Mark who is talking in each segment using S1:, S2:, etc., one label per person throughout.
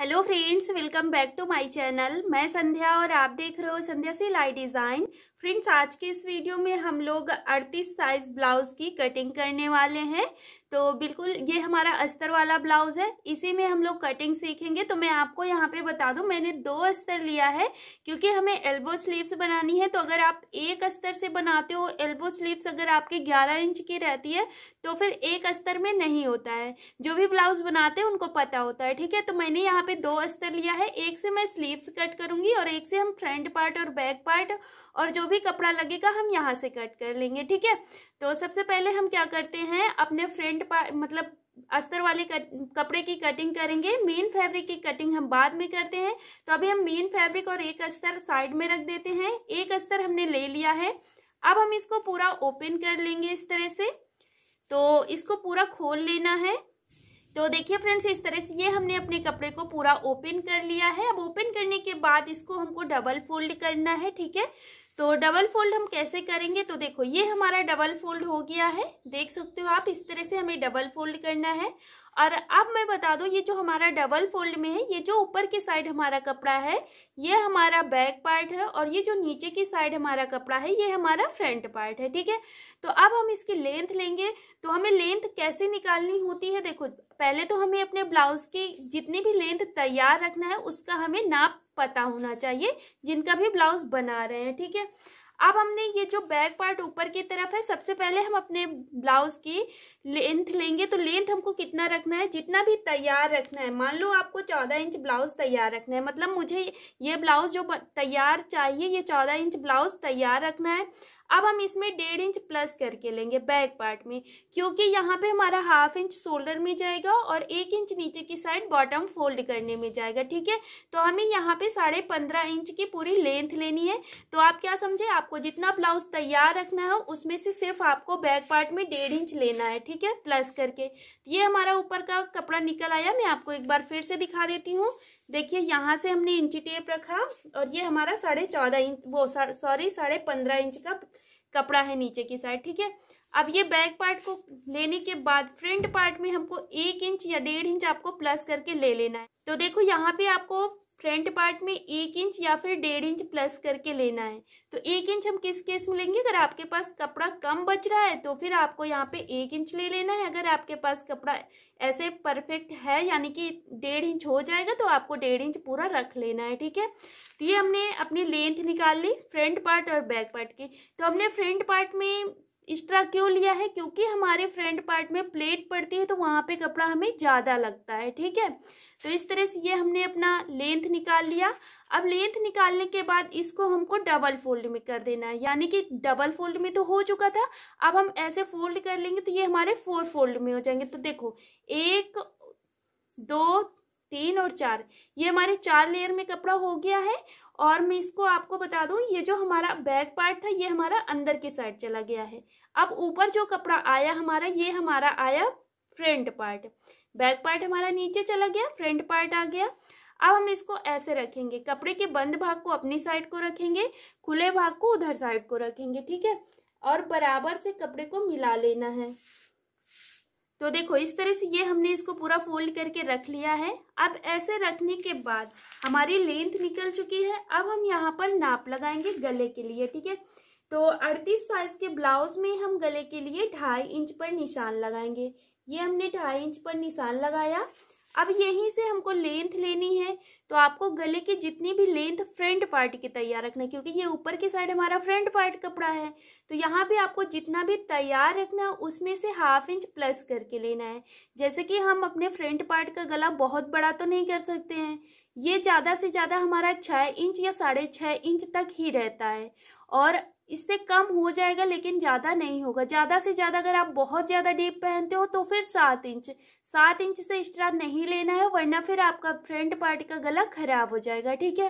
S1: hello friends welcome back to my channel मैं संध्या और आप देख रहे हो संध्या सिलाई डिज़ाइन फ्रेंड्स आज के इस वीडियो में हम लोग 38 साइज ब्लाउज की कटिंग करने वाले हैं तो बिल्कुल ये हमारा अस्तर वाला ब्लाउज है इसी में हम लोग कटिंग सीखेंगे तो मैं आपको यहाँ पे बता दूँ मैंने दो अस्तर लिया है क्योंकि हमें एल्बो स्लीव्स बनानी है तो अगर आप एक अस्तर से बनाते हो एल्बो स्लीव्स अगर आपके 11 इंच की रहती है तो फिर एक अस्तर में नहीं होता है जो भी ब्लाउज बनाते हैं उनको पता होता है ठीक है तो मैंने यहाँ पे दो अस्तर लिया है एक से मैं स्लीव्स कट करूंगी और एक से हम फ्रंट पार्ट और बैक पार्ट और जो भी कपड़ा लगेगा हम यहाँ से कट कर लेंगे ठीक है तो सबसे पहले हम क्या करते हैं अपने फ्रंट मतलब अस्तर वाले कपड़े की कटिंग करेंगे मेन फैब्रिक की कटिंग हम बाद में करते हैं तो अभी हम मेन फैब्रिक और एक अस्तर साइड में रख देते हैं एक अस्तर हमने ले लिया है अब हम इसको पूरा ओपन कर लेंगे इस तरह से तो इसको पूरा खोल लेना है तो देखिए फ्रेंड्स इस तरह से ये हमने अपने कपड़े को पूरा ओपन कर लिया है अब ओपन करने के बाद इसको हमको डबल फोल्ड करना है ठीक है तो डबल फोल्ड हम कैसे करेंगे तो देखो ये हमारा डबल फोल्ड हो गया है देख सकते हो आप इस तरह से हमें डबल फोल्ड करना है और अब मैं बता दूं ये जो हमारा डबल फोल्ड में है ये जो ऊपर की साइड हमारा कपड़ा है ये हमारा बैक पार्ट है और ये जो नीचे की साइड हमारा कपड़ा है ये हमारा फ्रंट पार्ट है ठीक है तो अब हम इसकी लेंथ लेंगे तो हमें लेंथ कैसे निकालनी होती है देखो पहले तो हमें अपने ब्लाउज की जितनी भी लेंथ तैयार रखना है उसका हमें नाप पता होना चाहिए जिनका भी ब्लाउज बना रहे हैं ठीक है अब हमने ये जो बैक पार्ट ऊपर की तरफ है सबसे पहले हम अपने ब्लाउज की लेंथ लेंगे तो लेंथ हमको कितना रखना है जितना भी तैयार रखना है मान लो आपको चौदह इंच ब्लाउज तैयार रखना है मतलब मुझे ये ब्लाउज जो तैयार चाहिए ये चौदह इंच ब्लाउज तैयार रखना है अब हम इसमें डेढ़ इंच प्लस करके लेंगे बैक पार्ट में क्योंकि यहाँ पे हमारा हाफ इंच शोल्डर में जाएगा और एक इंच नीचे की साइड बॉटम फोल्ड करने में जाएगा ठीक है तो हमें यहाँ पे साढ़े पंद्रह इंच की पूरी लेंथ लेनी है तो आप क्या समझे आपको जितना ब्लाउज तैयार रखना है उसमें से सिर्फ आपको बैक पार्ट में डेढ़ इंच लेना है ठीक ठीक है प्लस करके तो ये हमारा ऊपर का कपड़ा निकल आया मैं आपको एक बार फिर से दिखा देती हूँ देखिए यहाँ से हमने इंची टेप रखा और ये हमारा साढ़े चौदह इंच वो सॉरी साढ़े पंद्रह इंच का कपड़ा है नीचे की साइड ठीक है अब ये बैक पार्ट को लेने के बाद फ्रंट पार्ट में हमको एक इंच या डेढ़ इंच आपको प्लस करके ले लेना है तो देखो यहाँ पे आपको फ्रंट पार्ट में एक इंच या फिर डेढ़ इंच प्लस करके लेना है तो एक इंच हम किस केस में लेंगे अगर आपके पास कपड़ा कम बच रहा है तो फिर आपको यहाँ पे एक इंच ले लेना है अगर आपके पास कपड़ा ऐसे परफेक्ट है यानी कि डेढ़ इंच हो जाएगा तो आपको डेढ़ इंच पूरा रख लेना है ठीक है तो ये हमने अपनी लेंथ निकाल ली फ्रंट पार्ट और बैक पार्ट की तो हमने फ्रंट पार्ट में एक्स्ट्रा क्यों लिया है क्योंकि हमारे फ्रंट पार्ट में प्लेट पड़ती है तो वहाँ पे कपड़ा हमें ज़्यादा लगता है ठीक है तो इस तरह से ये हमने अपना लेंथ निकाल लिया अब लेंथ निकालने के बाद इसको हमको डबल फोल्ड में कर देना है यानी कि डबल फोल्ड में तो हो चुका था अब हम ऐसे फोल्ड कर लेंगे तो ये हमारे फोर फोल्ड में हो जाएंगे तो देखो एक दो तीन और चार ये हमारे चार लेयर में कपड़ा हो गया है और मैं इसको आपको बता दूं ये जो हमारा बैक पार्ट था ये हमारा अंदर की साइड चला गया है अब ऊपर जो कपड़ा आया हमारा ये हमारा आया फ्रंट पार्ट बैक पार्ट हमारा नीचे चला गया फ्रंट पार्ट आ गया अब हम इसको ऐसे रखेंगे कपड़े के बंद भाग को अपनी साइड को रखेंगे खुले भाग को उधर साइड को रखेंगे ठीक है और बराबर से कपड़े को मिला लेना है तो देखो इस तरह से ये हमने इसको पूरा फोल्ड करके रख लिया है अब ऐसे रखने के बाद हमारी लेंथ निकल चुकी है अब हम यहाँ पर नाप लगाएंगे गले के लिए ठीक है तो अड़तीस साइज के ब्लाउज में हम गले के लिए ढाई इंच पर निशान लगाएंगे ये हमने ढाई इंच पर निशान लगाया अब यहीं से हमको लेंथ लेनी है तो आपको गले की जितनी भी लेंथ फ्रंट पार्ट की तैयार रखना है क्योंकि ये ऊपर की साइड हमारा फ्रंट पार्ट कपड़ा है तो यहाँ पे आपको जितना भी तैयार रखना है उसमें से हाफ इंच प्लस करके लेना है जैसे कि हम अपने फ्रंट पार्ट का गला बहुत बड़ा तो नहीं कर सकते हैं ये ज़्यादा से ज़्यादा हमारा छः इंच या साढ़े छः इंच तक ही रहता है और इससे कम हो जाएगा लेकिन ज़्यादा नहीं होगा ज़्यादा से ज़्यादा अगर आप बहुत ज़्यादा डीप पहनते हो तो फिर सात इंच सात इंच से एक्स्ट्रा नहीं लेना है वरना फिर आपका फ्रंट पार्ट का गला खराब हो जाएगा ठीक है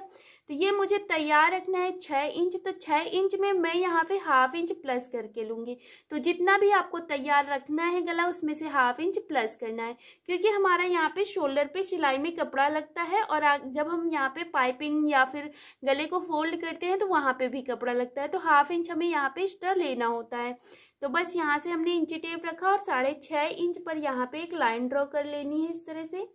S1: तो ये मुझे तैयार रखना है छः इंच तो छः इंच में मैं यहाँ पे हाफ इंच प्लस करके लूँगी तो जितना भी आपको तैयार रखना है गला उसमें से हाफ इंच प्लस करना है क्योंकि हमारा यहाँ पे शोल्डर पे सिलाई में कपड़ा लगता है और जब हम यहाँ पे पाइपिंग या फिर गले को फोल्ड करते हैं तो वहाँ पर भी कपड़ा लगता है तो हाफ इंच हमें यहाँ पर एक्स्ट्रा लेना होता है तो बस यहाँ से हमने इंची टेप रखा और साढ़े छः इंच पर यहाँ पे एक लाइन ड्रॉ कर लेनी है इस तरह से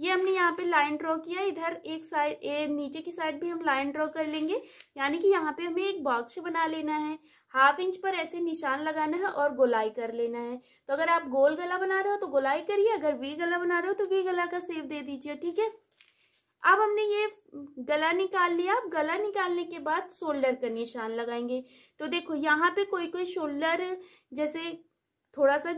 S1: ये हमने यहाँ पे लाइन ड्रॉ किया इधर एक साइड नीचे की साइड भी हम लाइन ड्रॉ कर लेंगे यानी कि यहाँ पे हमें एक बॉक्स बना लेना है हाफ इंच पर ऐसे निशान लगाना है और गोलाई कर लेना है तो अगर आप गोल गला बना रहे हो तो गोलाई करिए अगर वी गला बना रहे हो तो वी गला का सेव दे दीजिए ठीक है अब हमने ये गला निकाल लिया अब गला निकालने के बाद शोल्डर का निशान लगाएंगे तो देखो यहाँ पे कोई कोई शोल्डर जैसे थोड़ा सा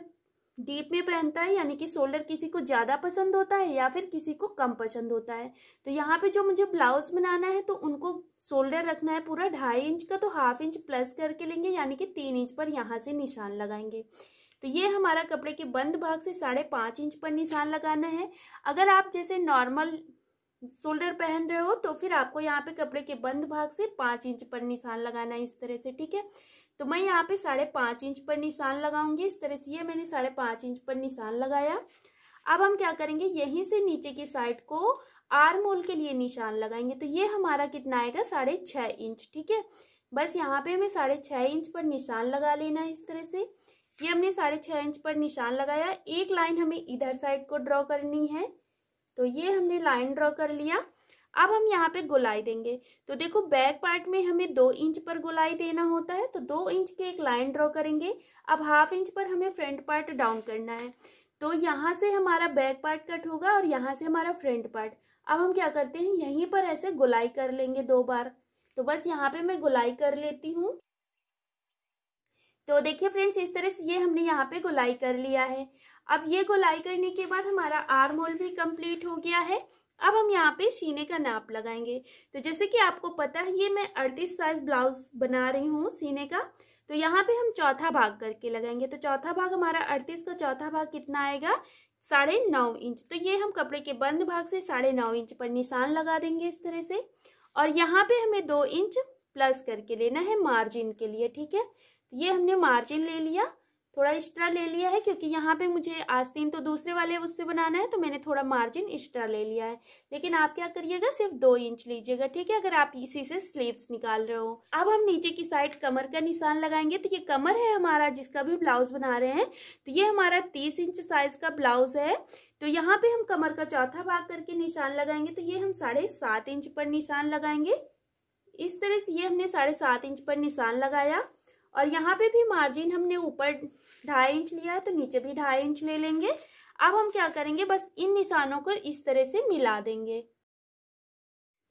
S1: डीप में पहनता है यानी कि शोल्डर किसी को ज़्यादा पसंद होता है या फिर किसी को कम पसंद होता है तो यहाँ पे जो मुझे ब्लाउज बनाना है तो उनको शोल्डर रखना है पूरा ढाई इंच का तो हाफ इंच प्लस करके लेंगे यानी कि तीन इंच पर यहाँ से निशान लगाएंगे तो ये हमारा कपड़े के बंद भाग से साढ़े पाँच इंच पर निशान लगाना है अगर आप जैसे नॉर्मल शोल्डर पहन रहे हो तो फिर आपको यहाँ पे कपड़े के बंद भाग से पाँच इंच पर निशान लगाना है इस तरह से ठीक है तो मैं यहाँ पे साढ़े पाँच इंच पर निशान लगाऊंगी इस तरह से ये मैंने साढ़े पाँच इंच पर निशान लगाया अब हम क्या करेंगे यहीं से नीचे की साइड को आर मोल के लिए निशान लगाएंगे तो ये हमारा कितना आएगा साढ़े छः इंच ठीक है बस यहाँ पे हमें साढ़े छः इंच पर निशान लगा लेना है इस तरह से ये हमने साढ़े छः इंच पर निशान लगाया एक लाइन हमें इधर साइड को ड्रॉ करनी है तो ये हमने लाइन ड्रॉ कर लिया अब हम यहाँ पे गोलाई देंगे तो देखो बैक पार्ट में हमें दो इंच पर गोलाई देना होता है तो दो इंच के एक लाइन ड्रॉ करेंगे अब हाफ इंच पर हमें फ्रंट पार्ट डाउन करना है तो यहाँ से हमारा बैक पार्ट कट होगा और यहाँ से हमारा फ्रंट पार्ट अब हम क्या करते हैं यहीं पर ऐसे गोलाई कर लेंगे दो बार तो बस यहाँ पे मैं गोलाई कर लेती हूँ तो देखिए फ्रेंड्स इस तरह से ये हमने यहाँ पे गोलाई कर लिया है अब ये गोलाई करने के बाद हमारा आर्म होल भी कंप्लीट हो गया है अब हम यहाँ पे सीने का नाप लगाएंगे तो जैसे कि आपको पता है ये मैं अड़तीस साइज ब्लाउज बना रही हूँ सीने का तो यहाँ पे हम चौथा भाग करके लगाएंगे तो चौथा भाग हमारा अड़तीस का चौथा भाग कितना आएगा साढ़े नौ इंच तो ये हम कपड़े के बंद भाग से साढ़े नौ इंच पर निशान लगा देंगे इस तरह से और यहाँ पे हमें दो इंच प्लस करके लेना है मार्जिन के लिए ठीक है तो ये हमने मार्जिन ले लिया थोड़ा एक्स्ट्रा ले लिया है क्योंकि यहाँ पे मुझे आस्तीन तो दूसरे वाले उससे बनाना है तो मैंने थोड़ा मार्जिन एक्स्ट्रा ले लिया है लेकिन आप क्या करिएगा सिर्फ दो इंच लीजिएगा ठीक है अगर आप इसी से स्लीव्स निकाल रहे हो अब हम नीचे की साइड कमर का निशान लगाएंगे तो ये कमर है हमारा जिसका भी ब्लाउज बना रहे हैं तो ये हमारा तीस इंच साइज का ब्लाउज है तो यहाँ पे हम कमर का चौथा भाग करके निशान लगाएंगे तो ये हम साढ़े सात इंच पर निशान लगाएंगे इस तरह से ये हमने साढ़े सात इंच पर निशान लगाया और यहाँ पे भी मार्जिन हमने ऊपर ढाई इंच लिया है तो नीचे भी ढाई इंच ले लेंगे अब हम क्या करेंगे बस इन निशानों को इस तरह से मिला देंगे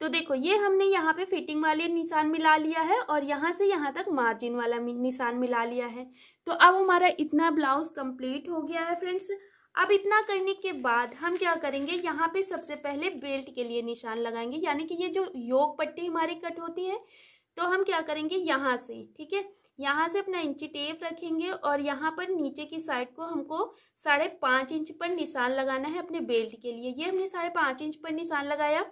S1: तो देखो ये हमने यहाँ पे फिटिंग वाले निशान मिला लिया है और यहाँ से यहाँ तक मार्जिन वाला निशान मिला लिया है तो अब हमारा इतना ब्लाउज कंप्लीट हो गया है फ्रेंड्स अब इतना करने के बाद हम क्या करेंगे यहाँ पे सबसे पहले बेल्ट के लिए निशान लगाएंगे यानी कि ये जो योग पट्टी हमारी कट होती है तो हम क्या करेंगे यहाँ से ठीक है यहाँ से अपना इंची टेप रखेंगे और यहाँ पर नीचे की साइड को हमको साढ़े पाँच इंच पर निशान लगाना है अपने बेल्ट के लिए ये हमने साढ़े पाँच इंच पर निशान लगाया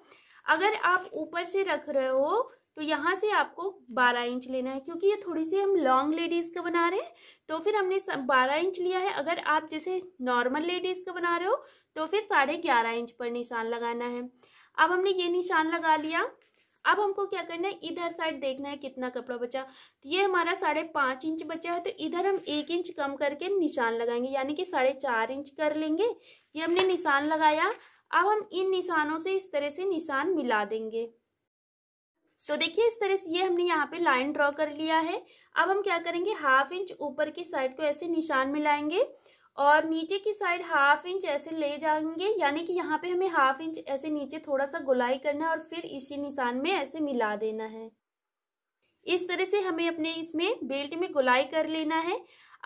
S1: अगर आप ऊपर से रख रहे हो तो यहाँ से आपको 12 इंच लेना है क्योंकि ये थोड़ी सी हम लॉन्ग लेडीज़ का बना रहे हैं तो फिर हमने 12 इंच लिया है अगर आप जैसे नॉर्मल लेडीज़ का बना रहे हो तो फिर साढ़े ग्यारह इंच पर निशान लगाना है अब हमने ये निशान लगा लिया अब हमको क्या करना है इधर साइड देखना है कितना कपड़ा बचा तो ये हमारा साढ़े पाँच इंच बचा है तो इधर हम एक इंच कम करके निशान लगाएंगे यानी कि साढ़े चार इंच कर लेंगे ये हमने निशान लगाया अब हम इन निशानों से इस तरह से निशान मिला देंगे तो देखिए इस तरह से ये हमने यहाँ पे लाइन ड्रॉ कर लिया है अब हम क्या करेंगे हाफ इंच ऊपर की साइड को ऐसे निशान मिलाएंगे और नीचे की साइड हाफ इंच ऐसे ले जाएंगे यानी कि यहाँ पे हमें हाफ इंच ऐसे नीचे थोड़ा सा गुलाई करना है और फिर इसी निशान में ऐसे मिला देना है इस तरह से हमें अपने इसमें बेल्ट में गुलाई कर लेना है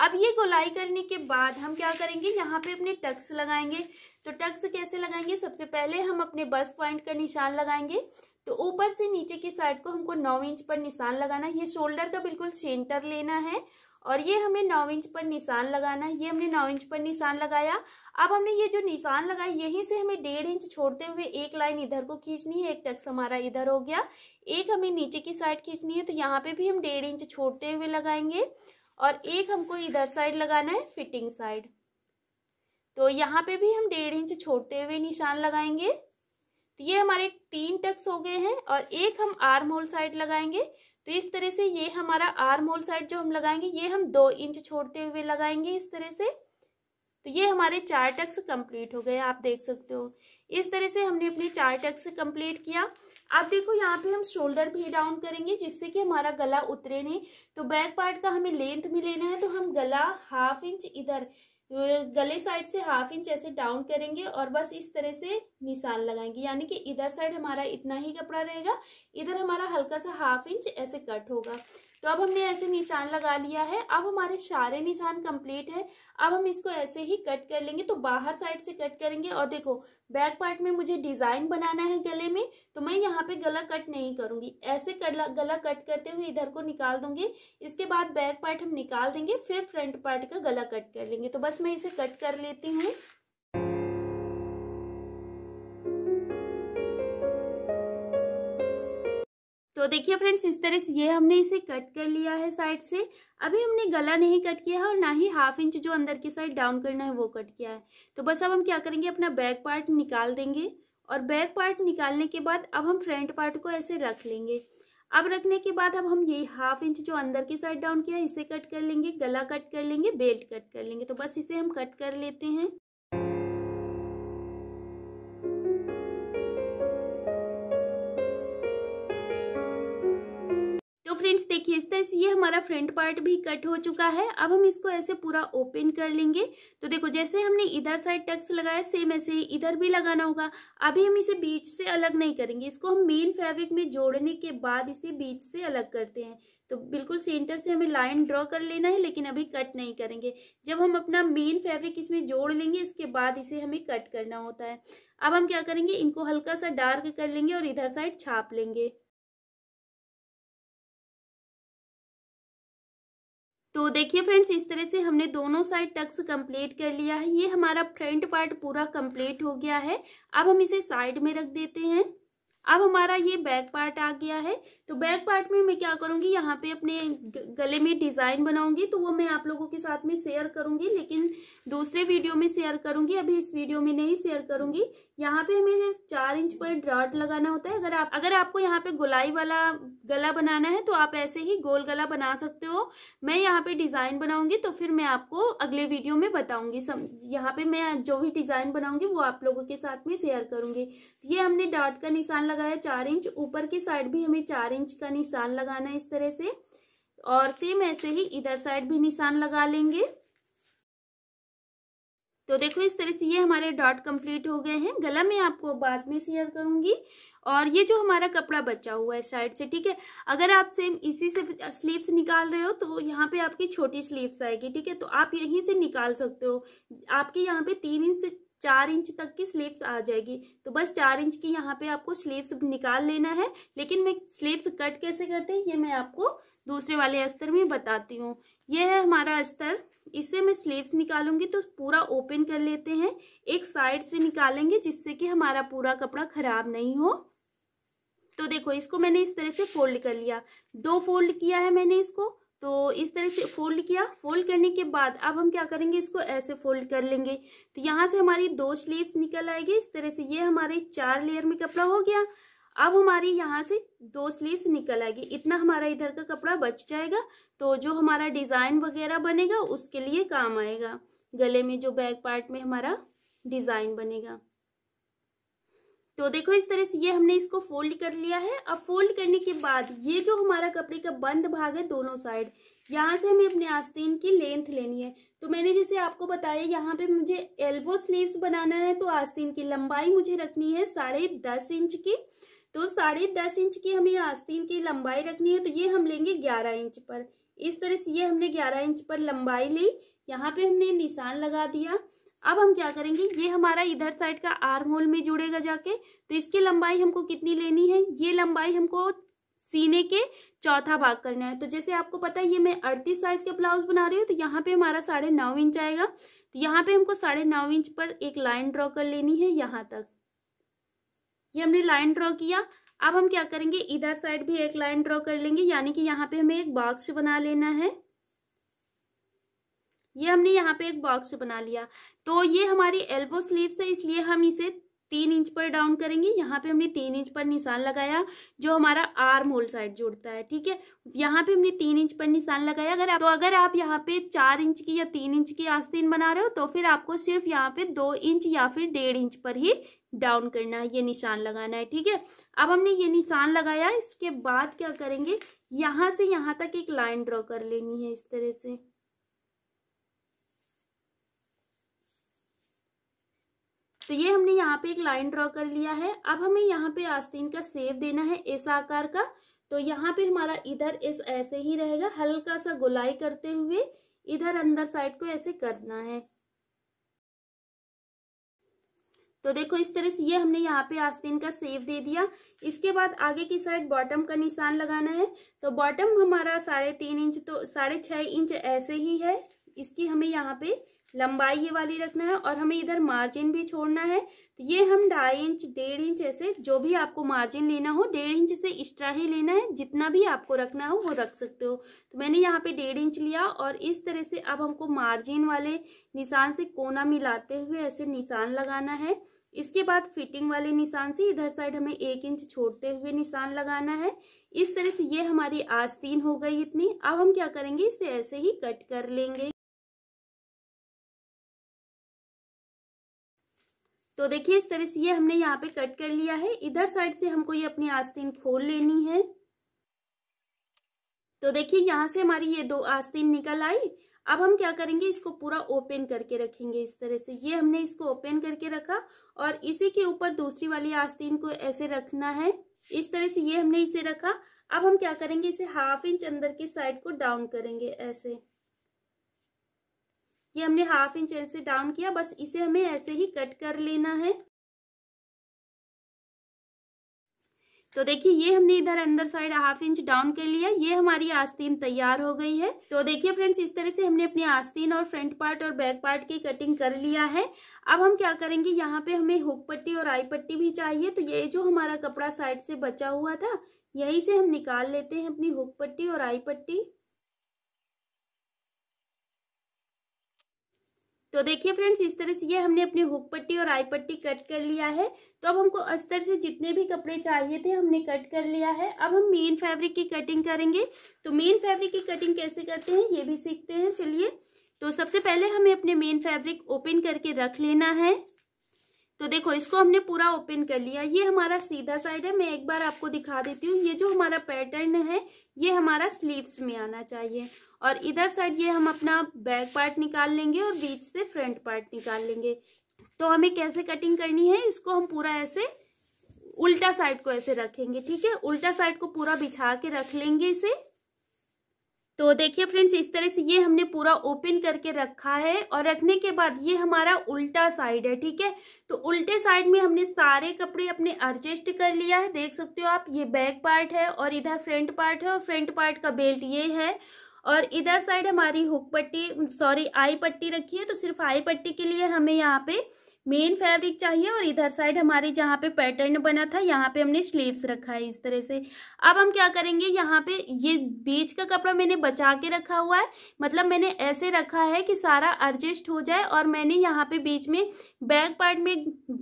S1: अब ये गुलाई करने के बाद हम क्या करेंगे यहाँ पे अपने टक्स लगाएंगे तो टक्स कैसे लगाएंगे सबसे पहले हम अपने बस पॉइंट का निशान लगाएंगे तो ऊपर से नीचे की साइड को हमको नौ इंच पर निशान लगाना है ये शोल्डर का बिल्कुल सेंटर लेना है और ये हमें नौ इंच पर निशान लगाना है ये हमने नौ इंच पर निशान लगाया अब हमने ये जो निशान लगाया यहीं से हमें डेढ़ इंच छोड़ते हुए एक लाइन इधर को खींचनी है एक टक्स हमारा इधर हो गया एक हमें नीचे की साइड खींचनी है तो यहाँ पे भी हम डेढ़ इंच छोड़ते हुए लगाएंगे और एक हमको इधर साइड लगाना है फिटिंग साइड तो यहाँ पे भी हम डेढ़ इंच छोड़ते हुए निशान लगाएंगे तो ये हमारे तीन टक्स हो गए हैं और एक हम आर्म होल साइड लगाएंगे तो इस तरह से ये हमारा आर मोल साइड जो हम लगाएंगे ये हम दो इंच छोड़ते हुए लगाएंगे इस तरह से तो ये हमारे चार टक्स कंप्लीट हो गए आप देख सकते हो इस तरह से हमने अपने चार टक्स कंप्लीट किया अब देखो यहाँ पे हम शोल्डर भी डाउन करेंगे जिससे कि हमारा गला उतरे नहीं तो बैक पार्ट का हमें लेंथ भी लेना है तो हम गला हाफ इंच इधर गले साइड से हाफ इंच ऐसे डाउन करेंगे और बस इस तरह से निशान लगाएंगे यानी कि इधर साइड हमारा इतना ही कपड़ा रहेगा इधर हमारा हल्का सा हाफ इंच ऐसे कट होगा तो अब हमने ऐसे निशान लगा लिया है अब हमारे सारे निशान कंप्लीट है अब हम इसको ऐसे ही कट कर लेंगे तो बाहर साइड से कट करेंगे और देखो बैक पार्ट में मुझे डिजाइन बनाना है गले में तो मैं यहाँ पे गला कट नहीं करूंगी ऐसे गला गला कट करते हुए इधर को निकाल दूंगी इसके बाद बैक पार्ट हम निकाल देंगे फिर फ्रंट पार्ट का गला कट कर लेंगे तो बस मैं इसे कट कर लेती हूँ तो देखिए फ्रेंड्स इस तरह से ये हमने इसे कट कर लिया है साइड से अभी हमने गला नहीं कट किया है और ना ही हाफ इंच जो अंदर की साइड डाउन करना है वो कट किया है तो बस अब हम क्या करेंगे अपना बैक पार्ट निकाल देंगे और बैक पार्ट निकालने के बाद अब हम फ्रंट पार्ट को ऐसे रख लेंगे अब रखने के बाद अब हम ये हाफ इंच जो अंदर की साइड डाउन किया है इसे कट कर लेंगे गला कट कर लेंगे बेल्ट कट कर लेंगे तो बस इसे हम कट कर लेते हैं देखिए इस तरह से ये हमारा फ्रंट पार्ट भी कट हो चुका है अब हम इसको ऐसे पूरा ओपन कर लेंगे तो देखो जैसे हमने इधर साइड टक्स लगाया सेम ऐसे ही इधर भी लगाना होगा अभी हम इसे बीच से अलग नहीं करेंगे इसको हम मेन फैब्रिक में जोड़ने के बाद इसे बीच से अलग करते हैं तो बिल्कुल सेंटर से हमें लाइन ड्रॉ कर लेना है लेकिन अभी कट नहीं करेंगे जब हम अपना मेन फैब्रिक इसमें जोड़ लेंगे इसके बाद इसे हमें कट करना होता है अब हम क्या करेंगे इनको हल्का सा डार्क कर लेंगे और इधर साइड छाप लेंगे तो देखिए फ्रेंड्स इस तरह से हमने दोनों साइड टक्स कंप्लीट कर लिया है ये हमारा फ्रंट पार्ट पूरा कंप्लीट हो गया है अब हम इसे साइड में रख देते हैं अब हमारा ये बैक पार्ट आ गया है तो बैक पार्ट में मैं क्या करूँगी यहाँ पे अपने गले में डिज़ाइन बनाऊंगी तो वो मैं आप लोगों के साथ में शेयर करूँगी लेकिन दूसरे वीडियो में शेयर करूँगी अभी इस वीडियो में नहीं शेयर करूँगी यहाँ पे हमें सिर्फ चार इंच पर ड्रॉट लगाना होता है अगर आप अगर आपको यहाँ पे गुलाई वाला गला बनाना है तो आप ऐसे ही गोल गला बना सकते हो मैं यहाँ पे डिज़ाइन बनाऊंगी तो फिर मैं आपको अगले वीडियो में बताऊंगी यहाँ पे मैं जो भी डिज़ाइन बनाऊंगी वो आप लोगों के साथ में शेयर करूँगी तो ये हमने डॉट का निशान लगाया चार इंच ऊपर की साइड भी हमें चार इंच का निशान लगाना है इस तरह से और सेम ऐसे ही इधर साइड भी निशान लगा लेंगे तो देखो इस तरह से ये हमारे डॉट कंप्लीट हो गए हैं गला मैं आपको बाद में शेयर करूंगी और ये जो हमारा कपड़ा बचा हुआ है साइड से ठीक है अगर आप सेम इसी से स्लीव्स निकाल रहे हो तो यहाँ पे आपकी छोटी स्लीव्स आएगी ठीक है तो आप यहीं से निकाल सकते हो आपके यहाँ पे तीन इंच से चार इंच तक की स्लीव्स आ जाएगी तो बस चार इंच की यहाँ पे आपको स्लीव्स निकाल लेना है लेकिन मैं स्लीव्स कट कैसे करते हैं ये मैं आपको दूसरे वाले अस्तर में बताती हूँ ये है हमारा अस्तर इससे मैं स्लीव्स निकालूंगी तो पूरा ओपन कर लेते हैं एक साइड से निकालेंगे जिससे कि हमारा पूरा कपड़ा खराब नहीं हो तो देखो इसको मैंने इस तरह से फोल्ड कर लिया दो फोल्ड किया है मैंने इसको तो इस तरह से फोल्ड किया फोल्ड करने के बाद अब हम क्या करेंगे इसको ऐसे फोल्ड कर लेंगे तो यहाँ से हमारी दो स्लीव्स निकल आएगी इस तरह से ये हमारे चार लेयर में कपड़ा हो गया अब हमारी यहाँ से दो स्लीव्स निकल आएगी इतना हमारा इधर का कपड़ा बच जाएगा तो जो हमारा डिज़ाइन वगैरह बनेगा उसके लिए काम आएगा गले में जो बैक पार्ट में हमारा डिज़ाइन बनेगा तो देखो इस तरह से ये हमने इसको फोल्ड कर लिया है अब फोल्ड करने के बाद ये जो हमारा कपड़े का बंद भाग है दोनों साइड यहाँ से हमें अपने आस्तीन की लेंथ लेनी है तो मैंने जैसे आपको बताया यहाँ पे मुझे एल्बो स्लीव्स बनाना है तो आस्तीन की लंबाई मुझे रखनी है साढ़े दस इंच की तो साढ़े दस इंच की हमें आस्तीन की लंबाई रखनी है तो ये हम लेंगे ग्यारह इंच पर इस तरह से ये हमने ग्यारह इंच पर लंबाई ली यहाँ पे हमने निशान लगा दिया अब हम क्या करेंगे ये हमारा इधर साइड का आर्म होल में जुड़ेगा जाके तो इसकी लंबाई हमको कितनी लेनी है ये लंबाई हमको सीने के चौथा भाग करना है तो जैसे आपको पता है ये मैं अड़तीस साइज का ब्लाउज बना रही हूँ तो यहाँ पे हमारा साढ़े नौ इंच आएगा तो यहाँ पे हमको साढ़े नौ इंच पर एक लाइन ड्रॉ कर लेनी है यहाँ तक ये हमने लाइन ड्रॉ किया अब हम क्या करेंगे इधर साइड भी एक लाइन ड्रॉ कर लेंगे यानी कि यहाँ पे हमें एक बॉक्स बना लेना है ये हमने यहाँ पे एक बॉक्स बना लिया तो ये हमारी एल्बो स्लीव्स है इसलिए हम इसे तीन इंच पर डाउन करेंगे यहाँ पे हमने तीन इंच पर निशान लगाया जो हमारा आर्म होल साइड जुड़ता है ठीक है यहाँ पे हमने तीन इंच पर निशान लगाया अगर आप, तो अगर आप यहाँ पे चार इंच की या तीन इंच की आस्तीन बना रहे हो तो फिर आपको सिर्फ यहाँ पे दो इंच या फिर डेढ़ इंच पर ही डाउन करना है ये निशान लगाना है ठीक है अब हमने ये निशान लगाया इसके बाद क्या करेंगे यहाँ से यहाँ तक एक लाइन ड्रॉ कर लेनी है इस तरह से तो ये हमने यहाँ पे एक लाइन ड्रॉ कर लिया है अब हमें यहाँ पे आस्तीन का सेव देना है इस आकार का तो यहाँ पे हमारा इधर इस ऐसे ही रहेगा हल्का सा गुलाई करते हुए इधर अंदर साइड को ऐसे करना है तो देखो इस तरह से ये हमने यहाँ पे आस्तीन का सेव दे दिया इसके बाद आगे की साइड बॉटम का निशान लगाना है तो बॉटम हमारा साढ़े तीन इंच तो साढ़े छः इंच ऐसे ही है इसकी हमें यहाँ पे लंबाई ये वाली रखना है और हमें इधर मार्जिन भी छोड़ना है तो ये हम ढाई इंच डेढ़ इंच ऐसे जो भी आपको मार्जिन लेना हो डेढ़ इंच से एक्स्ट्रा ही लेना है जितना भी आपको रखना हो वो रख सकते हो तो मैंने यहाँ पे डेढ़ इंच लिया और इस तरह से अब हमको मार्जिन वाले निशान से कोना मिलाते हुए ऐसे निशान लगाना है इसके बाद फिटिंग वाले निशान से इधर साइड हमें एक इंच छोड़ते हुए निशान लगाना है इस तरह से ये हमारी आस्तीन हो गई इतनी अब हम क्या करेंगे इसे ऐसे ही कट कर लेंगे तो देखिए इस तरह से ये हमने यहाँ पे कट कर लिया है इधर साइड से हमको ये अपनी आस्तीन खोल लेनी है तो देखिए यहाँ से हमारी ये दो आस्तीन निकल आई अब हम क्या करेंगे इसको पूरा ओपन करके रखेंगे इस तरह से ये हमने इसको ओपन करके रखा और इसी के ऊपर दूसरी वाली आस्तीन को ऐसे रखना है इस तरह से ये हमने इसे रखा अब हम क्या करेंगे इसे हाफ इंच अंदर की साइड को डाउन करेंगे ऐसे ये हमने हाफ इंच ऐसे डाउन किया बस इसे हमें ऐसे ही कट कर लेना है तो देखिए ये हमने इधर अंदर साइड हाफ इंच डाउन कर लिया ये हमारी आस्तीन तैयार हो गई है तो देखिए फ्रेंड्स इस तरह से हमने अपने आस्तीन और फ्रंट पार्ट और बैक पार्ट की कटिंग कर लिया है अब हम क्या करेंगे यहाँ पे हमें हुक पट्टी और आई पट्टी भी चाहिए तो ये जो हमारा कपड़ा साइड से बचा हुआ था यही से हम निकाल लेते हैं अपनी हुक पट्टी और आई पट्टी तो देखिए फ्रेंड्स इस तरह से ये हमने अपनी हुक पट्टी और आई पट्टी कट कर लिया है तो अब हमको अस्तर से जितने भी कपड़े चाहिए थे हमने कट कर लिया है अब हम मेन फैब्रिक की कटिंग करेंगे तो मेन फैब्रिक की कटिंग कैसे करते हैं ये भी सीखते हैं चलिए तो सबसे पहले हमें अपने मेन फैब्रिक ओपन करके रख लेना है तो देखो इसको हमने पूरा ओपन कर लिया ये हमारा सीधा साइड है मैं एक बार आपको दिखा देती हूँ ये जो हमारा पैटर्न है ये हमारा स्लीव्स में आना चाहिए और इधर साइड ये हम अपना बैक पार्ट निकाल लेंगे और बीच से फ्रंट पार्ट निकाल लेंगे तो हमें कैसे कटिंग करनी है इसको हम पूरा ऐसे उल्टा साइड को ऐसे रखेंगे ठीक है उल्टा साइड को पूरा बिछा के रख लेंगे इसे तो देखिए फ्रेंड्स इस तरह से ये हमने पूरा ओपन करके रखा है और रखने के बाद ये हमारा उल्टा साइड है ठीक है तो उल्टे साइड में हमने सारे कपड़े अपने एडजस्ट कर लिया है देख सकते हो आप ये बैक पार्ट है और इधर फ्रंट पार्ट है और फ्रंट पार्ट का बेल्ट ये है और इधर साइड हमारी हुक पट्टी सॉरी आई पट्टी रखी है तो सिर्फ आई पट्टी के लिए हमें यहाँ पे मेन फैब्रिक चाहिए और इधर साइड हमारे जहाँ पे पैटर्न बना था यहाँ पे हमने स्लीव्स रखा है इस तरह से अब हम क्या करेंगे यहाँ पे ये बीच का कपड़ा मैंने बचा के रखा हुआ है मतलब मैंने ऐसे रखा है कि सारा एडजस्ट हो जाए और मैंने यहाँ पे बीच में बैक पार्ट में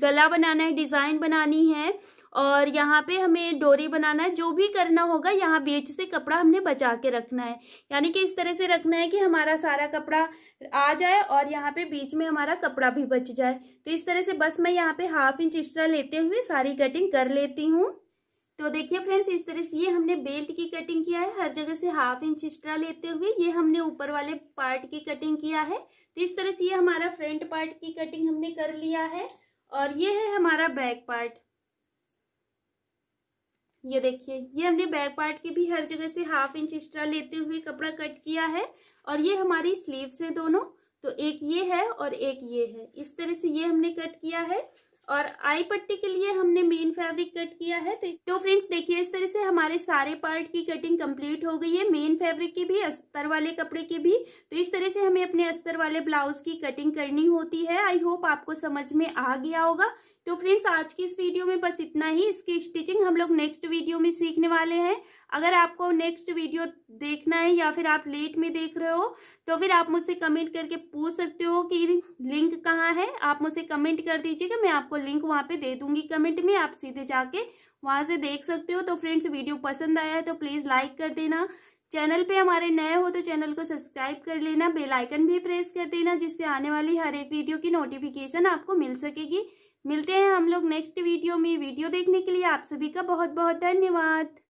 S1: गला बनाना है डिज़ाइन बनानी है और यहाँ पे हमें डोरी बनाना है जो भी करना होगा यहाँ बीच से कपड़ा हमने बचा के रखना है यानी कि इस तरह से रखना है कि हमारा सारा कपड़ा आ जाए और यहाँ पे बीच में हमारा कपड़ा भी बच जाए तो इस तरह से बस मैं यहाँ पे हाफ इंच एक्स्ट्रा लेते हुए सारी कटिंग कर लेती हूँ तो देखिए फ्रेंड्स इस तरह से ये हमने बेल्ट की कटिंग किया है हर जगह से हाफ इंच एक्स्ट्रा लेते हुए ये हमने ऊपर वाले पार्ट की कटिंग किया है तो इस तरह से ये हमारा फ्रंट पार्ट की कटिंग हमने कर लिया है और ये है हमारा बैक पार्ट ये देखिए ये हमने बैक पार्ट के भी हर जगह से हाफ इंच एक्स्ट्रा लेते हुए कपड़ा कट किया है और ये हमारी स्लीव्स हैं दोनों तो एक ये है और एक ये है इस तरह से ये हमने कट किया है और आई पट्टी के लिए हमने मेन फैब्रिक कट किया है तो तो फ्रेंड्स देखिए इस तरह से हमारे सारे पार्ट की कटिंग कंप्लीट हो गई है मेन फैब्रिक की भी अस्तर वाले कपड़े की भी तो इस तरह से हमें अपने अस्तर वाले ब्लाउज की कटिंग करनी होती है आई होप आपको समझ में आ गया होगा तो फ्रेंड्स आज की इस वीडियो में बस इतना ही इसकी स्टिचिंग हम लोग नेक्स्ट वीडियो में सीखने वाले हैं अगर आपको नेक्स्ट वीडियो देखना है या फिर आप लेट में देख रहे हो तो फिर आप मुझसे कमेंट करके पूछ सकते हो कि लिंक कहाँ है आप मुझसे कमेंट कर दीजिएगा मैं आपको लिंक वहाँ पे दे दूंगी कमेंट में आप सीधे जाके वहाँ से देख सकते हो तो फ्रेंड्स वीडियो पसंद आया है तो प्लीज़ लाइक कर देना चैनल पे हमारे नए हो तो चैनल को सब्सक्राइब कर लेना बेल आइकन भी प्रेस कर देना जिससे आने वाली हर एक वीडियो की नोटिफिकेशन आपको मिल सकेगी मिलते हैं हम लोग नेक्स्ट वीडियो में वीडियो देखने के लिए आप सभी का बहुत बहुत धन्यवाद